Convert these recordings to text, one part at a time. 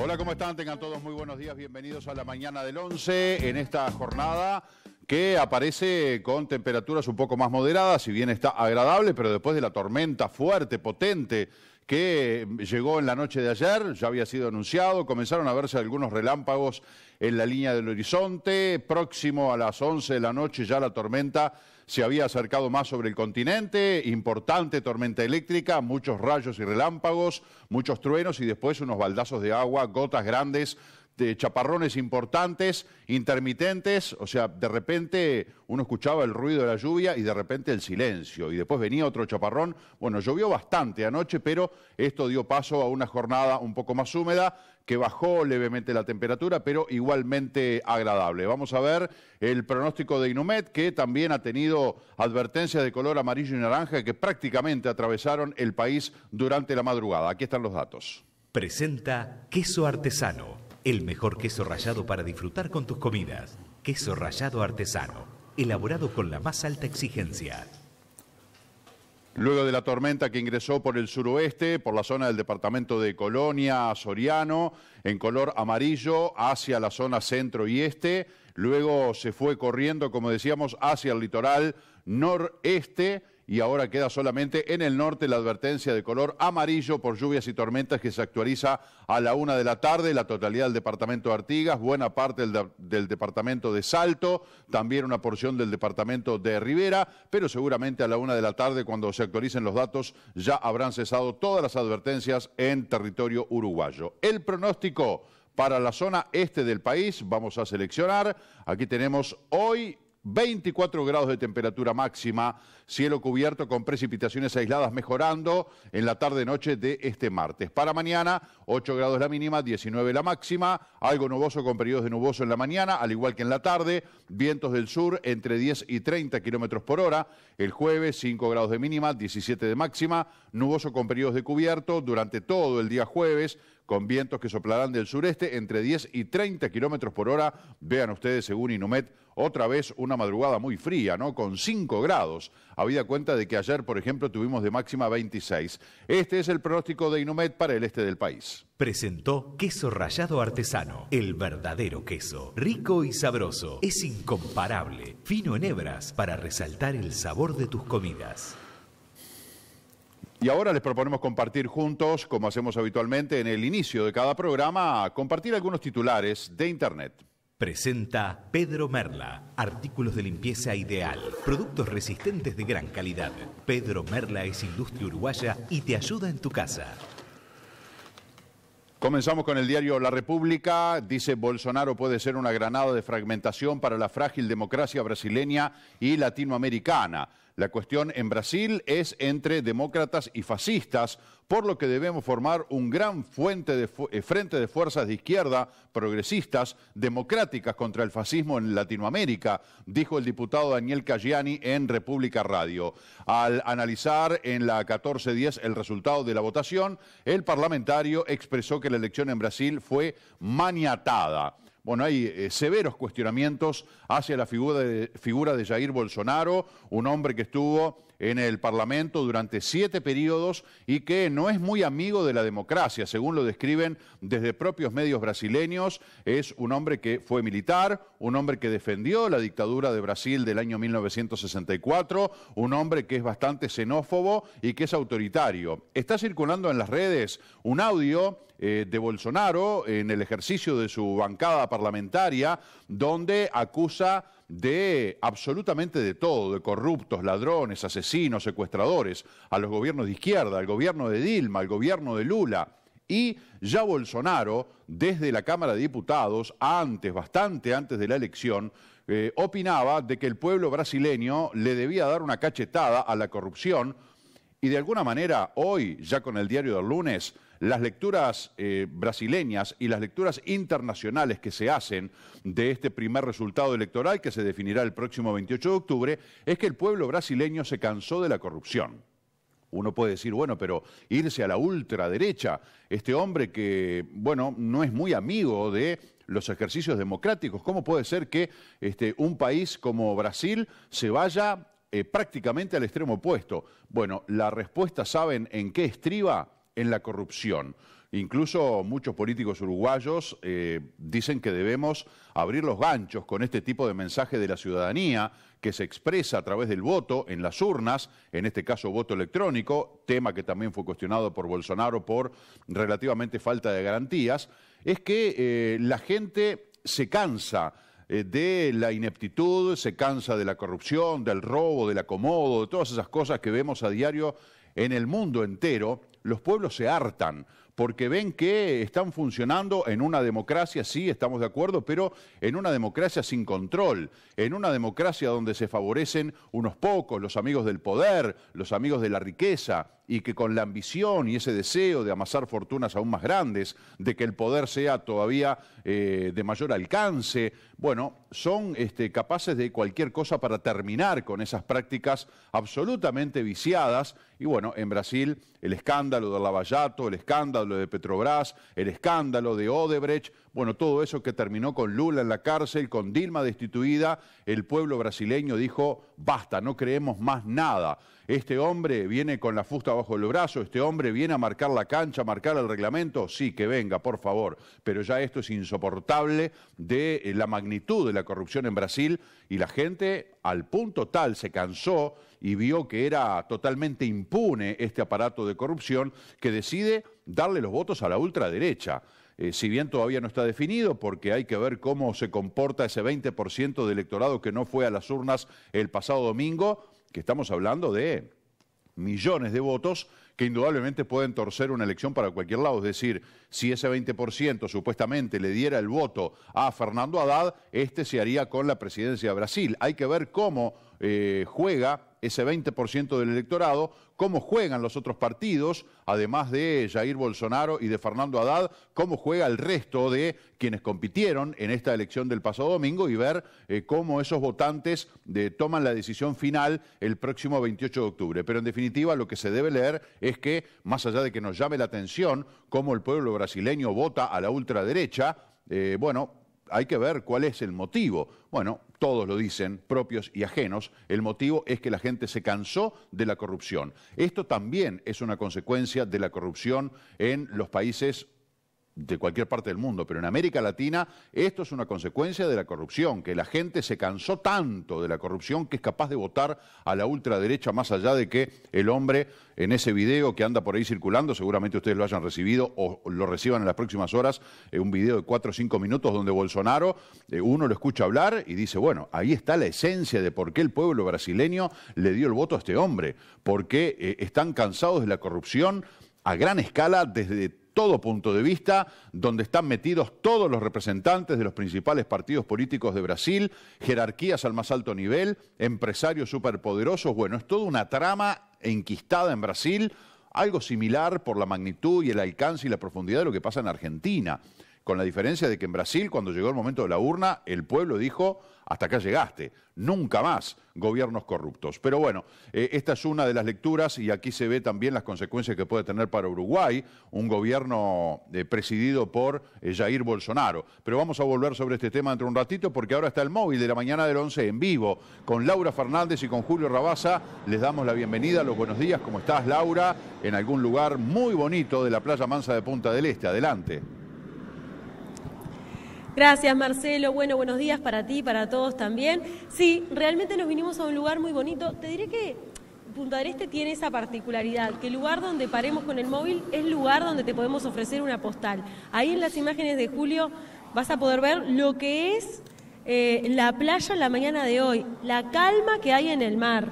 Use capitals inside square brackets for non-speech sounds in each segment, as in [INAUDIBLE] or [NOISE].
Hola, ¿cómo están? Tengan todos muy buenos días. Bienvenidos a la mañana del 11 en esta jornada que aparece con temperaturas un poco más moderadas, si bien está agradable, pero después de la tormenta fuerte, potente, que llegó en la noche de ayer, ya había sido anunciado, comenzaron a verse algunos relámpagos en la línea del horizonte, próximo a las 11 de la noche ya la tormenta se había acercado más sobre el continente, importante tormenta eléctrica, muchos rayos y relámpagos, muchos truenos y después unos baldazos de agua, gotas grandes este, chaparrones importantes, intermitentes, o sea, de repente uno escuchaba el ruido de la lluvia y de repente el silencio, y después venía otro chaparrón. Bueno, llovió bastante anoche, pero esto dio paso a una jornada un poco más húmeda que bajó levemente la temperatura, pero igualmente agradable. Vamos a ver el pronóstico de Inumet, que también ha tenido advertencias de color amarillo y naranja que prácticamente atravesaron el país durante la madrugada. Aquí están los datos. Presenta Queso Artesano el mejor queso rallado para disfrutar con tus comidas. Queso rallado artesano, elaborado con la más alta exigencia. Luego de la tormenta que ingresó por el suroeste, por la zona del departamento de Colonia, Soriano, en color amarillo, hacia la zona centro y este, luego se fue corriendo, como decíamos, hacia el litoral noreste y ahora queda solamente en el norte la advertencia de color amarillo por lluvias y tormentas que se actualiza a la una de la tarde, la totalidad del departamento de Artigas, buena parte del, departamento de Salto, también una porción del departamento de Rivera, pero seguramente a la una de la tarde cuando se actualicen los datos ya habrán cesado todas las advertencias en territorio uruguayo. El pronóstico para la zona este del país. Vamos a seleccionar. Aquí tenemos hoy 24 grados de temperatura máxima, cielo cubierto con precipitaciones aisladas mejorando en la tarde-noche de este martes. Para mañana, 8 grados la mínima, 19 la máxima, algo nuboso con periodos de nuboso en la mañana, al igual que en la tarde, vientos del sur entre 10 y 30 kilómetros por hora. El jueves, 5 grados de mínima, 17 de máxima, nuboso con periodos de cubierto durante todo el día jueves con vientos que soplarán del sureste entre 10 y 30 kilómetros por hora. Vean ustedes, según Inumet, otra vez una madrugada muy fría, ¿no? Con 5 grados. Habida cuenta de que ayer, por ejemplo, tuvimos de máxima 26. Este es el pronóstico de Inumet para el este del país. Presentó queso rallado artesano, el verdadero queso, rico y sabroso. Es incomparable, fino en hebras para resaltar el sabor de tus comidas. Y ahora les proponemos compartir juntos, como hacemos habitualmente en el inicio de cada programa, compartir algunos titulares de Internet. Presenta Pedro Merla, artículos de limpieza ideal, productos resistentes de gran calidad. Pedro Merla es industria uruguaya y te ayuda en tu casa. Comenzamos con el diario La República. Dice Bolsonaro puede ser una granada de fragmentación para la frágil democracia brasileña y latinoamericana. La cuestión en Brasil es entre demócratas y fascistas, por lo que debemos formar un gran eh, frente de fuerzas de izquierda, progresistas, democráticas contra el fascismo en Latinoamérica, dijo el diputado Daniel Cagliani en República Radio. Al analizar en la 1410 el resultado de la votación, el parlamentario expresó que la elección en Brasil fue maniatada bueno, hay eh, severos cuestionamientos hacia la figura de, figura de Jair Bolsonaro, un hombre que estuvo en el Parlamento durante siete periodos y que no es muy amigo de la democracia, según lo describen desde propios medios brasileños. Es un hombre que fue militar, un hombre que defendió la dictadura de Brasil del año 1964, un hombre que es bastante xenófobo y que es autoritario. Está circulando en las redes un audio eh, de Bolsonaro en el ejercicio de su bancada parlamentaria, donde acusa de absolutamente de todo, de corruptos, ladrones, asesinos, secuestradores, a los gobiernos de izquierda, al gobierno de Dilma, al gobierno de Lula. Y ya Bolsonaro, desde la Cámara de Diputados, antes, bastante antes de la elección, eh, opinaba de que el pueblo brasileño le debía dar una cachetada a la corrupción y de alguna manera hoy, ya con el diario del lunes, las lecturas eh, brasileñas y las lecturas internacionales que se hacen de este primer resultado electoral que se definirá el próximo 28 de octubre es que el pueblo brasileño se cansó de la corrupción. Uno puede decir, bueno, pero irse a la ultraderecha, este hombre que, bueno, no es muy amigo de los ejercicios democráticos, ¿cómo puede ser que este, un país como Brasil se vaya eh, prácticamente al extremo opuesto? Bueno, la respuesta, ¿saben en qué estriba? en la corrupción. Incluso muchos políticos uruguayos eh, dicen que debemos abrir los ganchos con este tipo de mensaje de la ciudadanía que se expresa a través del voto en las urnas, en este caso voto electrónico, tema que también fue cuestionado por Bolsonaro por relativamente falta de garantías, es que eh, la gente se cansa eh, de la ineptitud, se cansa de la corrupción, del robo, del acomodo, de todas esas cosas que vemos a diario en el mundo entero, los pueblos se hartan porque ven que están funcionando en una democracia, sí, estamos de acuerdo, pero en una democracia sin control, en una democracia donde se favorecen unos pocos, los amigos del poder, los amigos de la riqueza, y que con la ambición y ese deseo de amasar fortunas aún más grandes, de que el poder sea todavía eh, de mayor alcance, bueno, son este, capaces de cualquier cosa para terminar con esas prácticas absolutamente viciadas. Y bueno, en Brasil el escándalo de Lavallato, el escándalo de Petrobras, el escándalo de Odebrecht, bueno, todo eso que terminó con Lula en la cárcel, con Dilma destituida, el pueblo brasileño dijo basta, no creemos más nada. Este hombre viene con la fusta bajo el brazo, este hombre viene a marcar la cancha, a marcar el reglamento, sí, que venga, por favor. Pero ya esto es insoportable de eh, la magnitud de la corrupción en Brasil y la gente al punto tal se cansó y vio que era totalmente impune este aparato de corrupción que decide darle los votos a la ultraderecha. Eh, si bien todavía no está definido, porque hay que ver cómo se comporta ese 20% de electorado que no fue a las urnas el pasado domingo, que estamos hablando de millones de votos que indudablemente pueden torcer una elección para cualquier lado. Es decir, si ese 20% supuestamente le diera el voto a Fernando Haddad, este se haría con la presidencia de Brasil. Hay que ver cómo eh, juega ese 20% del electorado, cómo juegan los otros partidos, además de Jair Bolsonaro y de Fernando Haddad, cómo juega el resto de quienes compitieron en esta elección del pasado domingo y ver eh, cómo esos votantes eh, toman la decisión final el próximo 28 de octubre. Pero en definitiva lo que se debe leer es que, más allá de que nos llame la atención cómo el pueblo brasileño vota a la ultraderecha, eh, bueno, hay que ver cuál es el motivo. Bueno, todos lo dicen, propios y ajenos, el motivo es que la gente se cansó de la corrupción. Esto también es una consecuencia de la corrupción en los países de cualquier parte del mundo, pero en América Latina esto es una consecuencia de la corrupción, que la gente se cansó tanto de la corrupción que es capaz de votar a la ultraderecha más allá de que el hombre en ese video que anda por ahí circulando, seguramente ustedes lo hayan recibido o lo reciban en las próximas horas, eh, un video de cuatro o cinco minutos donde Bolsonaro, eh, uno lo escucha hablar y dice, bueno, ahí está la esencia de por qué el pueblo brasileño le dio el voto a este hombre, porque eh, están cansados de la corrupción a gran escala desde todo punto de vista, donde están metidos todos los representantes de los principales partidos políticos de Brasil, jerarquías al más alto nivel, empresarios superpoderosos. Bueno, es toda una trama enquistada en Brasil, algo similar por la magnitud y el alcance y la profundidad de lo que pasa en Argentina, con la diferencia de que en Brasil, cuando llegó el momento de la urna, el pueblo dijo hasta acá llegaste, nunca más gobiernos corruptos. Pero bueno, eh, esta es una de las lecturas y aquí se ve también las consecuencias que puede tener para Uruguay un gobierno eh, presidido por eh, Jair Bolsonaro. Pero vamos a volver sobre este tema dentro de un ratito porque ahora está el móvil de la mañana del 11 en vivo con Laura Fernández y con Julio Rabasa. Les damos la bienvenida, los buenos días, ¿cómo estás Laura? En algún lugar muy bonito de la playa Mansa de Punta del Este. Adelante. Gracias, Marcelo. Bueno, buenos días para ti, para todos también. Sí, realmente nos vinimos a un lugar muy bonito. Te diré que Punta del Este tiene esa particularidad, que el lugar donde paremos con el móvil es el lugar donde te podemos ofrecer una postal. Ahí en las imágenes de Julio vas a poder ver lo que es eh, la playa en la mañana de hoy, la calma que hay en el mar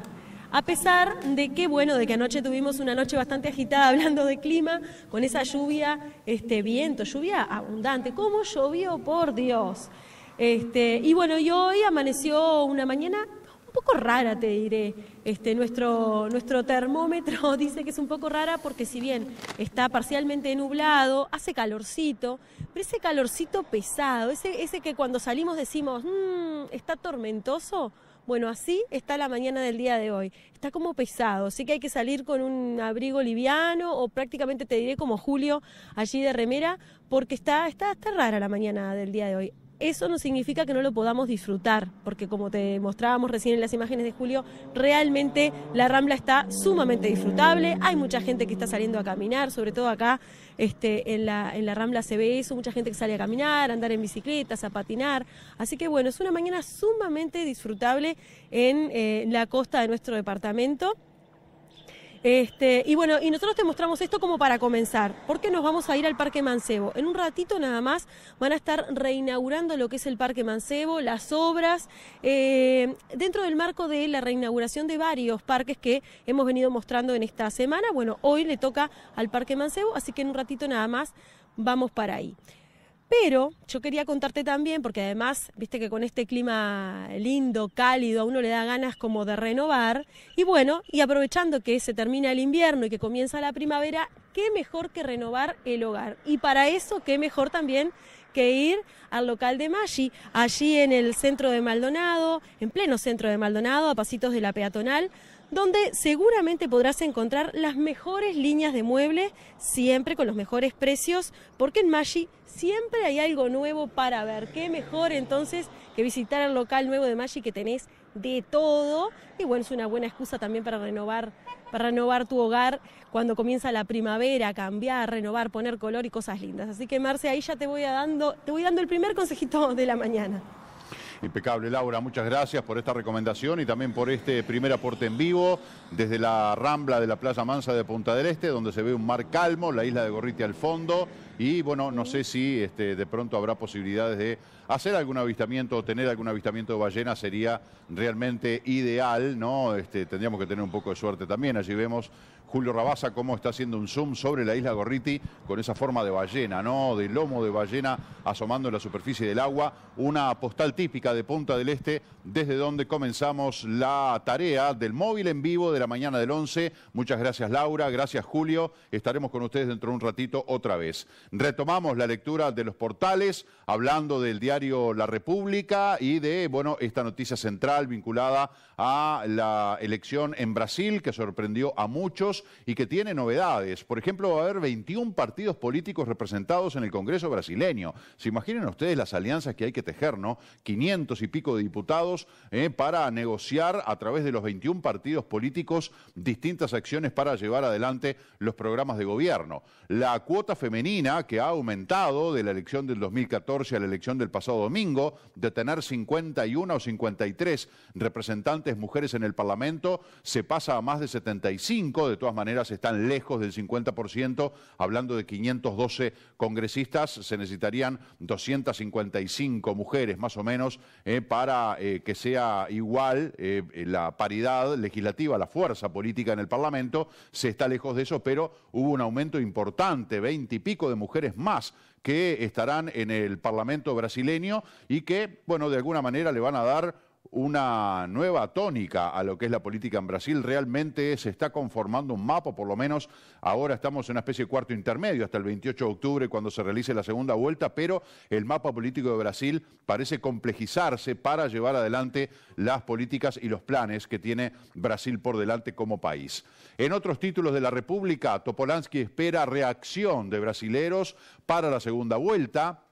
a pesar de que, bueno, de que anoche tuvimos una noche bastante agitada [LAUGHS] hablando de clima, con esa lluvia, este viento, lluvia abundante. ¿Cómo llovió, por Dios? Este, y bueno, y hoy amaneció una mañana un poco rara, te diré. Este, nuestro, nuestro termómetro [LAUGHS] dice que es un poco rara porque si bien está parcialmente nublado, hace calorcito, pero ese calorcito pesado, ese, ese que cuando salimos decimos, mm, está tormentoso, bueno, así está la mañana del día de hoy. Está como pesado, así que hay que salir con un abrigo liviano o prácticamente te diré como Julio allí de remera, porque está, está, está rara la mañana del día de hoy eso no significa que no lo podamos disfrutar, porque como te mostrábamos recién en las imágenes de Julio, realmente la Rambla está sumamente disfrutable, hay mucha gente que está saliendo a caminar, sobre todo acá este, en, la, en la Rambla se ve eso, mucha gente que sale a caminar, a andar en bicicletas, a patinar. Así que bueno, es una mañana sumamente disfrutable en eh, la costa de nuestro departamento. Este, y bueno, y nosotros te mostramos esto como para comenzar, porque nos vamos a ir al Parque Mancebo. En un ratito nada más van a estar reinaugurando lo que es el Parque Mancebo, las obras, eh, dentro del marco de la reinauguración de varios parques que hemos venido mostrando en esta semana. Bueno, hoy le toca al Parque Mancebo, así que en un ratito nada más vamos para ahí. Pero yo quería contarte también, porque además, viste que con este clima lindo, cálido, a uno le da ganas como de renovar. Y bueno, y aprovechando que se termina el invierno y que comienza la primavera, qué mejor que renovar el hogar. Y para eso, qué mejor también que ir al local de Maggi, allí en el centro de Maldonado, en pleno centro de Maldonado, a pasitos de la peatonal donde seguramente podrás encontrar las mejores líneas de muebles, siempre con los mejores precios, porque en Maggi siempre hay algo nuevo para ver. Qué mejor entonces que visitar el local nuevo de Maggi que tenés de todo. Y bueno, es una buena excusa también para renovar, para renovar tu hogar cuando comienza la primavera, cambiar, renovar, poner color y cosas lindas. Así que Marce, ahí ya te voy a dando, te voy dando el primer consejito de la mañana. Impecable, Laura. Muchas gracias por esta recomendación y también por este primer aporte en vivo desde la Rambla de la Plaza Mansa de Punta del Este, donde se ve un mar calmo, la isla de Gorriti al fondo. Y bueno, no sé si este, de pronto habrá posibilidades de hacer algún avistamiento o tener algún avistamiento de ballena sería realmente ideal, ¿no? Este, tendríamos que tener un poco de suerte también. Allí vemos Julio Rabasa cómo está haciendo un zoom sobre la isla Gorriti con esa forma de ballena, ¿no? De lomo de ballena asomando en la superficie del agua. Una postal típica de Punta del Este, desde donde comenzamos la tarea del móvil en vivo de la mañana del 11. Muchas gracias, Laura. Gracias, Julio. Estaremos con ustedes dentro de un ratito otra vez. Retomamos la lectura de los portales hablando del diario La República y de, bueno, esta noticia central vinculada a la elección en Brasil que sorprendió a muchos y que tiene novedades. Por ejemplo, va a haber 21 partidos políticos representados en el Congreso brasileño. Se imaginen ustedes las alianzas que hay que tejer, ¿no? 500 y pico de diputados eh, para negociar a través de los 21 partidos políticos distintas acciones para llevar adelante los programas de gobierno. La cuota femenina que ha aumentado de la elección del 2014 2014 a la elección del pasado domingo, de tener 51 o 53 representantes mujeres en el Parlamento, se pasa a más de 75, de todas maneras están lejos del 50%, hablando de 512 congresistas, se necesitarían 255 mujeres más o menos eh, para eh, que sea igual eh, la paridad legislativa, la fuerza política en el Parlamento, se está lejos de eso, pero hubo un aumento importante, 20 y pico de mujeres más que estarán en el Parlamento brasileño y que, bueno, de alguna manera le van a dar una nueva tónica a lo que es la política en Brasil. Realmente se está conformando un mapa, por lo menos ahora estamos en una especie de cuarto intermedio hasta el 28 de octubre cuando se realice la segunda vuelta, pero el mapa político de Brasil parece complejizarse para llevar adelante las políticas y los planes que tiene Brasil por delante como país. En otros títulos de la República, Topolansky espera reacción de brasileros para la segunda vuelta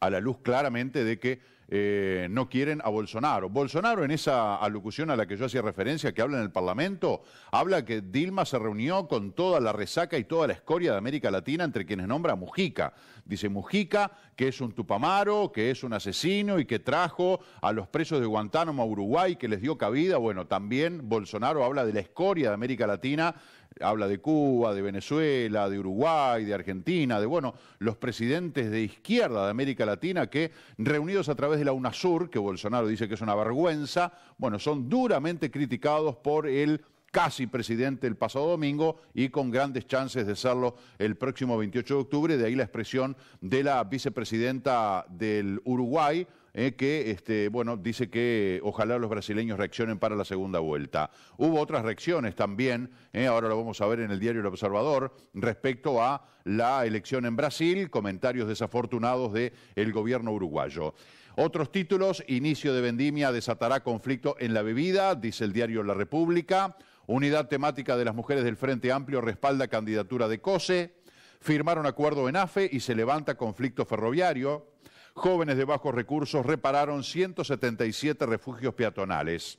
a la luz claramente de que eh, no quieren a Bolsonaro. Bolsonaro, en esa alocución a la que yo hacía referencia, que habla en el Parlamento, habla que Dilma se reunió con toda la resaca y toda la escoria de América Latina, entre quienes nombra a Mujica. Dice Mujica que es un tupamaro, que es un asesino y que trajo a los presos de Guantánamo a Uruguay, que les dio cabida. Bueno, también Bolsonaro habla de la escoria de América Latina habla de Cuba, de Venezuela, de Uruguay, de Argentina, de bueno, los presidentes de izquierda de América Latina que reunidos a través de la UNASUR, que Bolsonaro dice que es una vergüenza, bueno, son duramente criticados por el casi presidente el pasado domingo y con grandes chances de serlo el próximo 28 de octubre, de ahí la expresión de la vicepresidenta del Uruguay, eh, que este, bueno, dice que eh, ojalá los brasileños reaccionen para la segunda vuelta. Hubo otras reacciones también, eh, ahora lo vamos a ver en el diario El Observador, respecto a la elección en Brasil, comentarios desafortunados del gobierno uruguayo. Otros títulos, inicio de vendimia desatará conflicto en la bebida, dice el diario La República. Unidad temática de las mujeres del Frente Amplio respalda candidatura de COSE. Firmaron acuerdo en AFE y se levanta conflicto ferroviario jóvenes de bajos recursos repararon 177 refugios peatonales.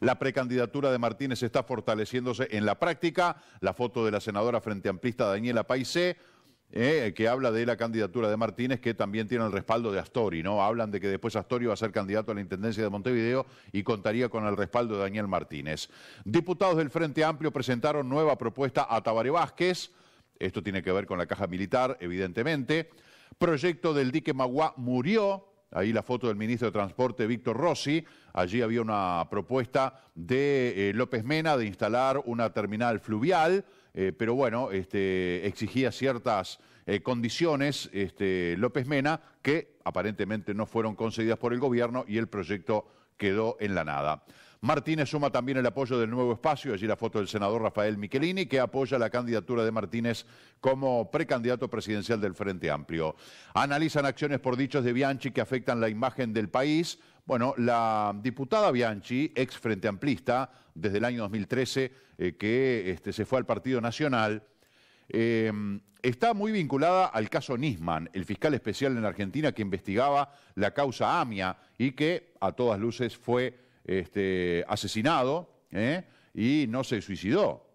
La precandidatura de Martínez está fortaleciéndose en la práctica. La foto de la senadora frente amplista Daniela Paisé, eh, que habla de la candidatura de Martínez, que también tiene el respaldo de Astori, ¿no? Hablan de que después Astori va a ser candidato a la Intendencia de Montevideo y contaría con el respaldo de Daniel Martínez. Diputados del Frente Amplio presentaron nueva propuesta a Tabare Vázquez. Esto tiene que ver con la caja militar, evidentemente. Proyecto del dique Magua murió, Ahí la foto del ministro de Transporte, Víctor Rossi. Allí había una propuesta de eh, López Mena de instalar una terminal fluvial, eh, pero bueno, este, exigía ciertas eh, condiciones este, López Mena que aparentemente no fueron concedidas por el gobierno y el proyecto quedó en la nada. Martínez suma también el apoyo del nuevo espacio, allí la foto del senador Rafael Michelini, que apoya la candidatura de Martínez como precandidato presidencial del Frente Amplio. Analizan acciones por dichos de Bianchi que afectan la imagen del país. Bueno, la diputada Bianchi, ex Frente Amplista, desde el año 2013, eh, que este, se fue al Partido Nacional, eh, está muy vinculada al caso Nisman, el fiscal especial en Argentina que investigaba la causa AMIA y que a todas luces fue este, asesinado ¿eh? y no se suicidó.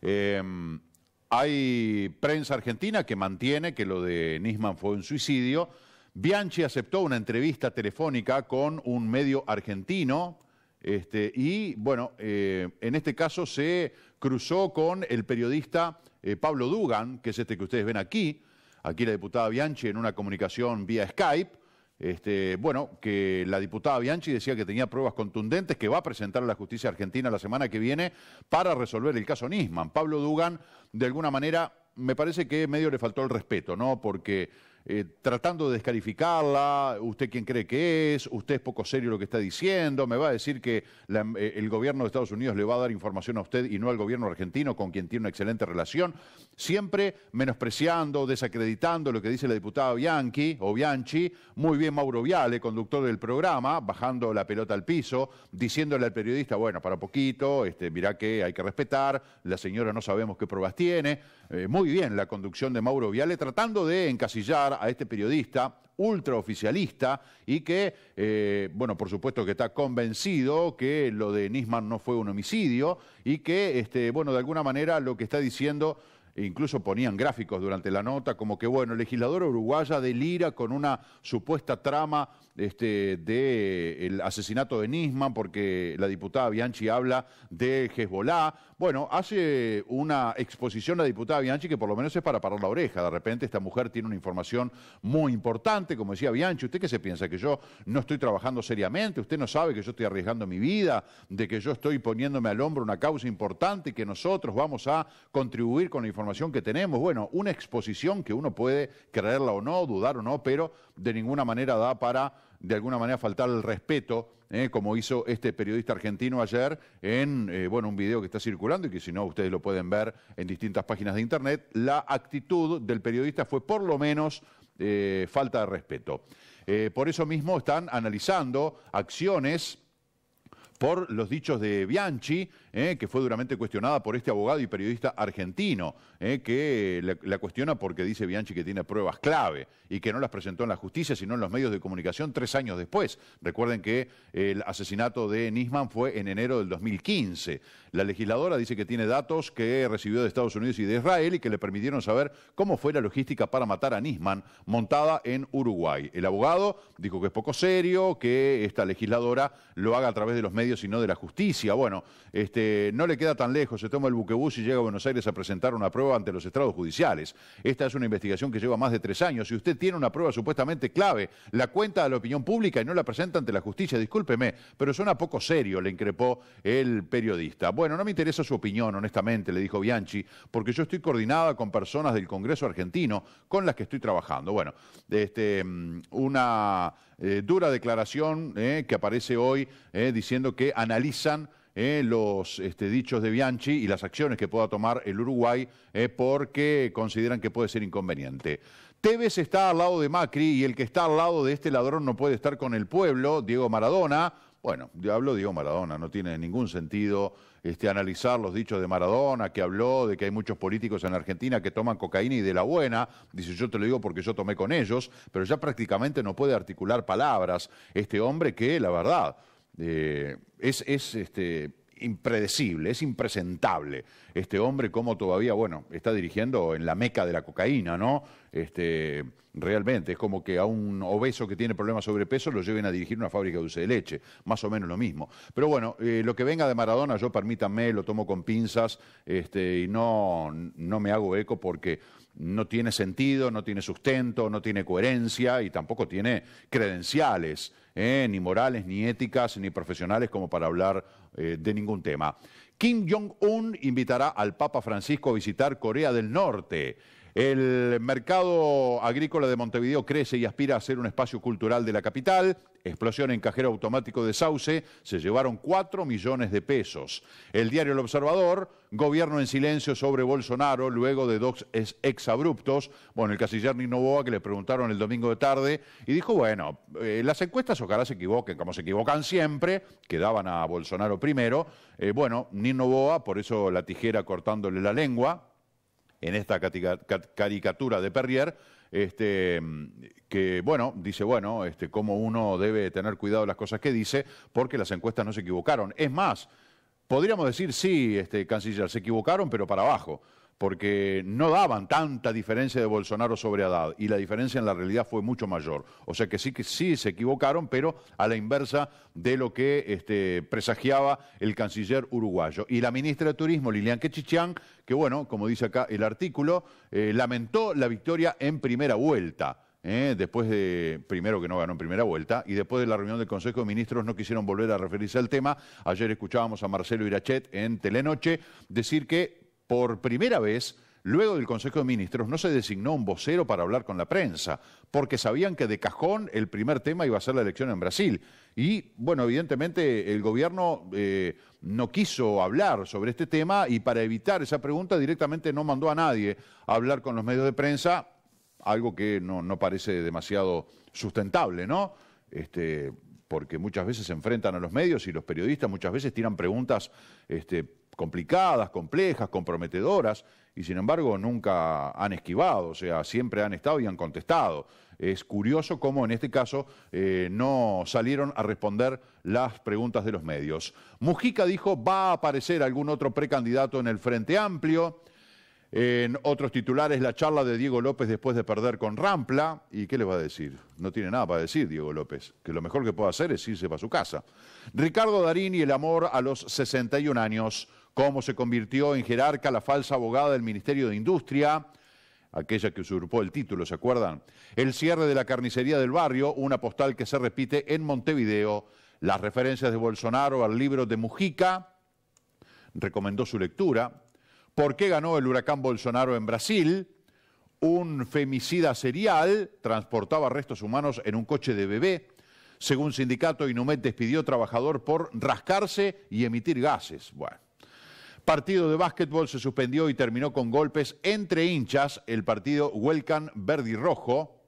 Em, hay prensa argentina que mantiene que lo de Nisman fue un suicidio. Bianchi aceptó una entrevista telefónica con un medio argentino este, y, bueno, eh, en este caso se cruzó con el periodista eh, Pablo Dugan, que es este que ustedes ven aquí, aquí la diputada Bianchi en una comunicación vía Skype, este, bueno, que la diputada Bianchi decía que tenía pruebas contundentes que va a presentar a la justicia argentina la semana que viene para resolver el caso Nisman. Pablo Dugan, de alguna manera, me parece que medio le faltó el respeto, ¿no? Porque eh, tratando de descalificarla, usted quién cree que es, usted es poco serio lo que está diciendo, me va a decir que eh, el gobierno de Estados Unidos le va a dar información a usted y no al gobierno argentino con quien tiene una excelente relación, siempre menospreciando, desacreditando lo que dice la diputada Bianchi o Bianchi, muy bien Mauro Viale, conductor del programa, bajando la pelota al piso, diciéndole al periodista, bueno, para poquito, este, mirá que hay que respetar, la señora no sabemos qué pruebas tiene, eh, muy bien la conducción de Mauro Viale, tratando de encasillar a este periodista ultraoficialista y que, eh, bueno, por supuesto que está convencido que lo de Nisman no fue un homicidio y que, este, bueno, de alguna manera lo que está diciendo e incluso ponían gráficos durante la nota, como que, bueno, el legislador uruguaya delira con una supuesta trama este, del asesinato de Nisman, porque la diputada Bianchi habla de Hezbollah. Bueno, hace una exposición la diputada Bianchi que por lo menos es para parar la oreja. De repente esta mujer tiene una información muy importante, como decía Bianchi, ¿usted qué se piensa? ¿Que yo no estoy trabajando seriamente? ¿Usted no sabe que yo estoy arriesgando mi vida? ¿De que yo estoy poniéndome al hombro una causa importante y que nosotros vamos a contribuir con la información? que tenemos. Bueno, una exposición que uno puede creerla o no, dudar o no, pero de ninguna manera da para, de alguna manera, faltar el respeto, eh, como hizo este periodista argentino ayer en, eh, bueno, un video que está circulando y que si no ustedes lo pueden ver en distintas páginas de internet. La actitud del periodista fue por lo menos eh, falta de respeto. por eso mismo están analizando acciones por los dichos de Bianchi, eh, que fue duramente cuestionada por este abogado y periodista argentino, eh, que la, la, cuestiona porque dice Bianchi que tiene pruebas clave y que no las presentó en la justicia, sino en los medios de comunicación tres años después. Recuerden que el asesinato de Nisman fue en enero del 2015. La legisladora dice que tiene datos que recibió de Estados Unidos y de Israel y que le permitieron saber cómo fue la logística para matar a Nisman montada en Uruguay. El abogado dijo que es poco serio que esta legisladora lo haga a través de los medios sino de la justicia. Bueno, este, no le queda tan lejos, se toma el buquebús y llega a Buenos Aires a presentar una prueba ante los estrados judiciales. Esta es una investigación que lleva más de tres años. y usted tiene una prueba supuestamente clave, la cuenta a la opinión pública y no la presenta ante la justicia, discúlpeme, pero suena poco serio, le increpó el periodista. Bueno, no me interesa su opinión, honestamente, le dijo Bianchi, porque yo estoy coordinada con personas del Congreso argentino con las que estoy trabajando. Bueno, este, mm, una eh, dura declaración eh, que aparece hoy eh, diciendo que analizan los este, dichos de Bianchi y las acciones que pueda tomar el Uruguay porque consideran que puede ser inconveniente. Tevez está al lado de Macri y el que está al lado de este ladrón no puede estar con el pueblo, Diego Maradona. Bueno, yo hablo Diego Maradona, no tiene ningún sentido este, analizar los dichos de Maradona, que habló de que hay muchos políticos en Argentina que toman cocaína y de la buena, dice yo te lo digo porque yo tomé con ellos, pero ya prácticamente no puede articular palabras este hombre que, la verdad, eh, es, este, impredecible, es impresentable este hombre, como todavía, bueno, está dirigiendo en la meca de la cocaína, ¿no? este, realmente es como que a un obeso que tiene problemas sobre sobrepeso lo lleven a dirigir una fábrica de dulce de leche, más o menos lo mismo. Pero bueno, eh, lo que venga de Maradona, yo permítanme, lo tomo con pinzas este, y no, no me hago eco porque no tiene sentido, no tiene sustento, no tiene coherencia y tampoco tiene credenciales, eh, ni morales, ni éticas, ni profesionales como para hablar eh, de ningún tema. Kim Jong-un invitará al Papa Francisco a visitar Corea del Norte. El mercado agrícola de Montevideo crece y aspira a ser un espacio cultural de la capital. Explosión en cajero automático de Sauce, se llevaron cuatro millones de pesos. El diario El Observador, gobierno en silencio sobre Bolsonaro luego de dos exabruptos. Bueno, el canciller Ninoboa, que le preguntaron el domingo de tarde y dijo, bueno, eh, las encuestas ojalá se equivoquen, como se equivocan siempre, quedaban a Bolsonaro primero. Eh, bueno, Nino Boa, por eso la tijera cortándole la lengua, en esta caricatura de Perrier, este, mm, que bueno, dice, bueno, este, cómo uno debe tener cuidado de las cosas que dice, porque las encuestas no se equivocaron. Es más, podríamos decir, sí, este, canciller, se equivocaron, pero para abajo porque no daban tanta diferencia de Bolsonaro sobre Haddad y la diferencia en la realidad fue mucho mayor. O sea que sí que sí se equivocaron, pero a la inversa de lo que este, presagiaba el canciller uruguayo. Y la ministra de Turismo, Lilian Quechichán, que bueno, como dice acá el artículo, eh, lamentó la victoria en primera vuelta. ¿eh? después de, primero que no ganó en primera vuelta, y después de la reunión del Consejo de Ministros no quisieron volver a referirse al tema. Ayer escuchábamos a Marcelo Irachet en Telenoche decir que por primera vez, luego del Consejo de Ministros, no se designó un vocero para hablar con la prensa, porque sabían que de cajón el primer tema iba a ser la elección en Brasil. Y, bueno, evidentemente el gobierno eh, no quiso hablar sobre este tema y para evitar esa pregunta directamente no mandó a nadie a hablar con los medios de prensa, algo que no, parece demasiado sustentable, ¿no? Este, porque muchas veces se enfrentan a los medios y los periodistas muchas veces tiran preguntas este, complicadas, complejas, comprometedoras, y sin embargo nunca han esquivado, o sea, siempre han estado y han contestado. Es curioso cómo en este caso eh, no salieron a responder las preguntas de los medios. Mujica dijo, va a aparecer algún otro precandidato en el Frente Amplio. En otros titulares, la charla de Diego López después de perder con Rampla. ¿Y qué le va a decir? No tiene nada para decir Diego López, que lo mejor que puede hacer es irse para su casa. Ricardo Darín y el amor a los 61 años cómo se convirtió en jerarca la falsa abogada del Ministerio de Industria, aquella que usurpó el título, ¿se acuerdan? El cierre de la carnicería del barrio, una postal que se repite en Montevideo, las referencias de Bolsonaro al libro de Mujica, recomendó su lectura, por qué ganó el huracán Bolsonaro en Brasil, un femicida serial transportaba restos humanos en un coche de bebé, según sindicato Inumet despidió trabajador por rascarse y emitir gases. Bueno. Partido de básquetbol se suspendió y terminó con golpes entre hinchas el partido Verde y Rojo,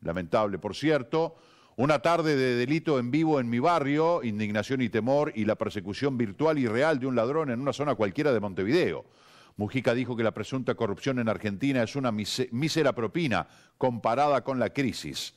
lamentable por cierto, una tarde de delito en vivo en mi barrio, indignación y temor y la persecución virtual y real de un ladrón en una zona cualquiera de Montevideo. Mujica dijo que la presunta corrupción en Argentina es una mísera propina comparada con la crisis.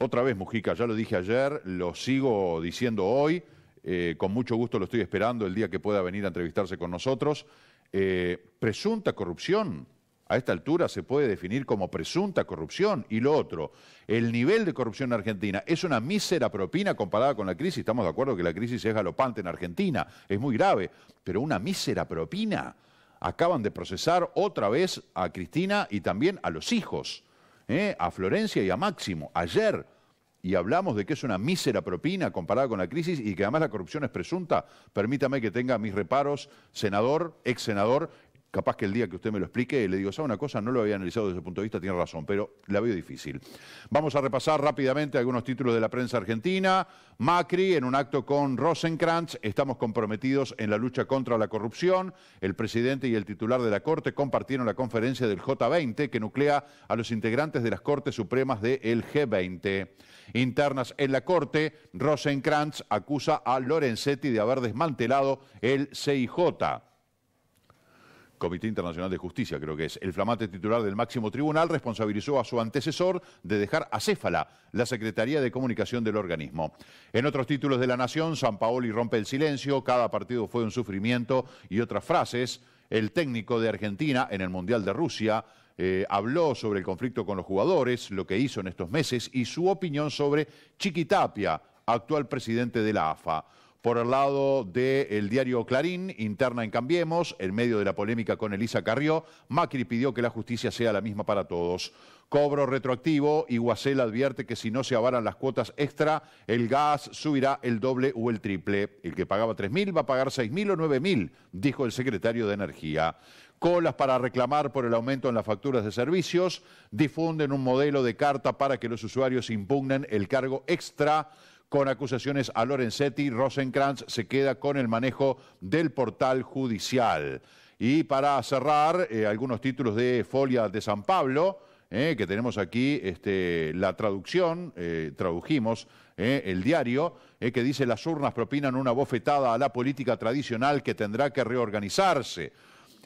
Otra vez, Mujica, ya lo dije ayer, lo sigo diciendo hoy. Eh, con mucho gusto lo estoy esperando el día que pueda venir a entrevistarse con nosotros. Eh, presunta corrupción, a esta altura se puede definir como presunta corrupción. Y lo otro, el nivel de corrupción en Argentina es una mísera propina comparada con la crisis. Estamos de acuerdo que la crisis es galopante en Argentina, es muy grave, pero una mísera propina. Acaban de procesar otra vez a Cristina y también a los hijos, ¿eh? a Florencia y a Máximo, ayer y hablamos de que es una mísera propina comparada con la crisis y que además la corrupción es presunta, permítame que tenga mis reparos, senador, ex senador Capaz que el día que usted me lo explique, le digo, ¿sabe una cosa? No lo había analizado desde ese punto de vista, tiene razón, pero la veo difícil. Vamos a repasar rápidamente algunos títulos de la prensa argentina. Macri, en un acto con Rosenkrantz, estamos comprometidos en la lucha contra la corrupción. El presidente y el titular de la Corte compartieron la conferencia del J20 que nuclea a los integrantes de las Cortes Supremas del G20. Internas en la Corte, Rosenkrantz acusa a Lorenzetti de haber desmantelado el CIJ. Comité Internacional de Justicia, creo que es. El flamante titular del máximo tribunal responsabilizó a su antecesor de dejar a Céfala la Secretaría de Comunicación del organismo. En otros títulos de La Nación, San Paoli rompe el silencio, cada partido fue un sufrimiento y otras frases. El técnico de Argentina en el Mundial de Rusia eh, habló sobre el conflicto con los jugadores, lo que hizo en estos meses y su opinión sobre Chiquitapia, actual presidente de la AFA. Por el lado del diario Clarín, interna en Cambiemos, en medio de la polémica con Elisa Carrió, Macri pidió que la justicia sea la misma para todos. Cobro retroactivo, Iguacel advierte que si no se avaran las cuotas extra, el gas subirá el doble o el triple. El que pagaba 3.000 va a pagar 6.000 o 9.000, dijo el secretario de Energía colas para reclamar por el aumento en las facturas de servicios, difunden un modelo de carta para que los usuarios impugnen el cargo extra con acusaciones a Lorenzetti, Rosencrantz se queda con el manejo del portal judicial. Y para cerrar, eh, algunos títulos de Folia de San Pablo, eh, que tenemos aquí este, la traducción, eh, tradujimos el diario, que dice las urnas propinan una bofetada a la política tradicional que tendrá que reorganizarse.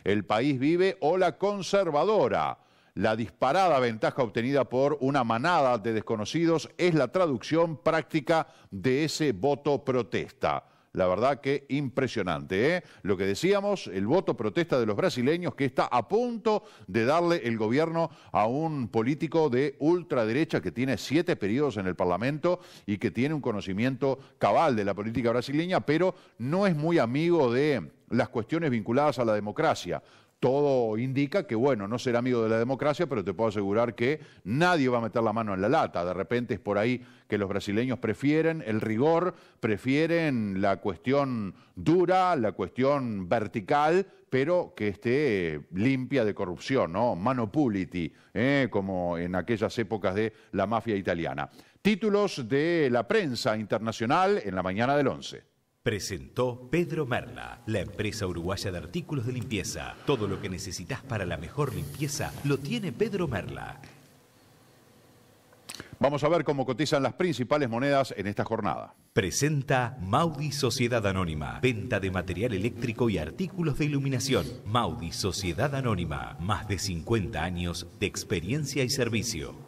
El país vive o la conservadora. La disparada ventaja obtenida por una manada de desconocidos es la traducción práctica de ese voto protesta. La verdad que impresionante. ¿eh? Lo que decíamos, el voto protesta de los brasileños que está a punto de darle el gobierno a un político de ultraderecha que tiene siete periodos en el Parlamento y que tiene un conocimiento cabal de la política brasileña, pero no es muy amigo de las cuestiones vinculadas a la democracia todo indica que, bueno, no será amigo de la democracia, pero te puedo asegurar que nadie va a meter la mano en la lata. De repente es por ahí que los brasileños prefieren el rigor, prefieren la cuestión dura, la cuestión vertical, pero que esté eh, limpia de corrupción, ¿no? Mano ¿eh? como en aquellas épocas de la mafia italiana. Títulos de la prensa internacional en la mañana del 11. Presentó Pedro Merla, la empresa uruguaya de artículos de limpieza. Todo lo que necesitas para la mejor limpieza lo tiene Pedro Merla. Vamos a ver cómo cotizan las principales monedas en esta jornada. Presenta Maudi Sociedad Anónima, venta de material eléctrico y artículos de iluminación. Maudi Sociedad Anónima, más de 50 años de experiencia y servicio.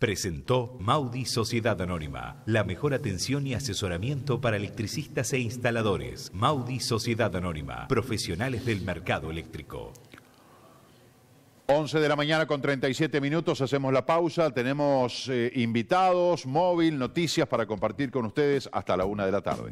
Presentó Maudi Sociedad Anónima, la mejor atención y asesoramiento para electricistas e instaladores. Maudi Sociedad Anónima, profesionales del mercado eléctrico. 11 de la mañana con 37 minutos, hacemos la pausa, tenemos eh, invitados, móvil, noticias para compartir con ustedes hasta la una de la tarde.